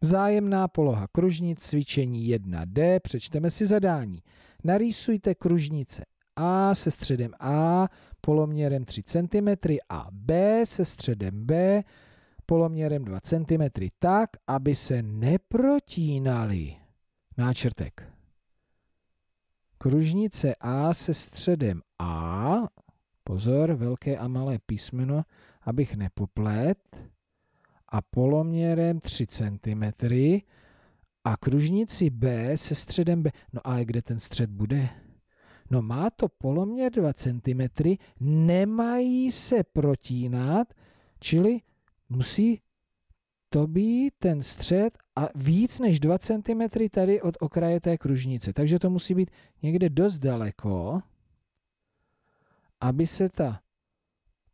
Zájemná poloha kružnic, cvičení 1D, přečteme si zadání. Narýsujte kružnice A se středem A poloměrem 3 cm a B se středem B poloměrem 2 cm tak, aby se neprotínaly. Náčrtek. Kružnice A se středem A, pozor, velké a malé písmeno, abych nepoplet, a poloměrem 3 cm a kružnici B se středem B. No ale kde ten střed bude? No má to poloměr 2 cm, nemají se protínat, čili musí to být ten střed a víc než 2 cm tady od okraje té kružnice. Takže to musí být někde dost daleko, aby se ta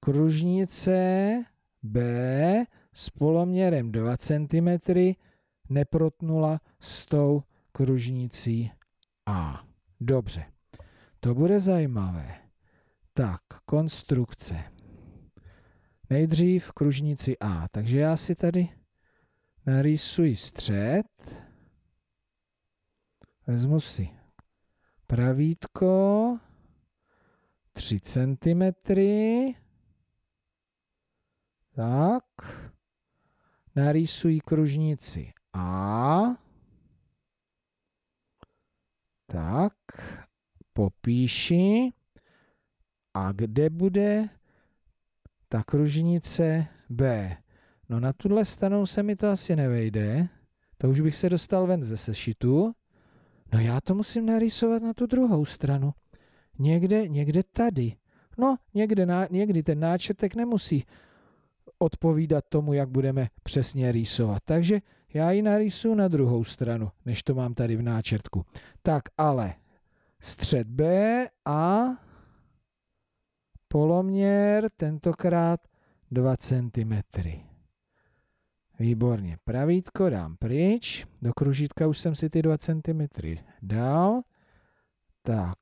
kružnice B s poloměrem 2 cm neprotnula s tou kružnicí A. Dobře, to bude zajímavé. Tak, konstrukce. Nejdřív kružnici A. Takže já si tady narýsuji střed. Vezmu si pravítko, 3 cm. Tak narýsuji kružnici A. Tak, popíši. A kde bude ta kružnice B? No na tuhle stranu se mi to asi nevejde. To už bych se dostal ven ze sešitu. No já to musím narýsovat na tu druhou stranu. Někde, někde tady. No, někde, na, někdy ten náčetek nemusí odpovídat tomu, jak budeme přesně rýsovat. Takže já ji narýsuju na druhou stranu, než to mám tady v náčrtku. Tak ale střed B a poloměr tentokrát 2 cm. Výborně. Pravítko dám pryč. Do kružítka už jsem si ty 2 cm dal. Tak.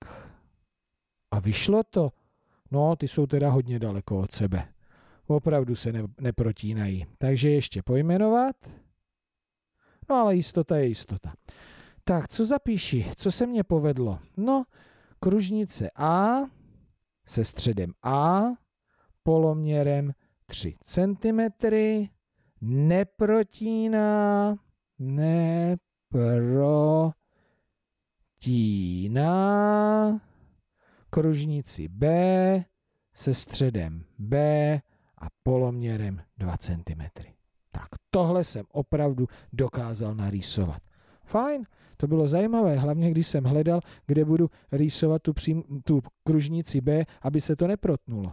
A vyšlo to. No, ty jsou teda hodně daleko od sebe opravdu se ne, neprotínají. Takže ještě pojmenovat. No ale jistota je jistota. Tak, co zapíši? Co se mně povedlo? No, kružnice A se středem A, poloměrem 3 cm, neprotíná, neprotíná kružnici B se středem B a poloměrem 2 cm. Tak tohle jsem opravdu dokázal narýsovat. Fajn, to bylo zajímavé, hlavně když jsem hledal, kde budu rýsovat tu, přím, tu kružnici B, aby se to neprotnulo.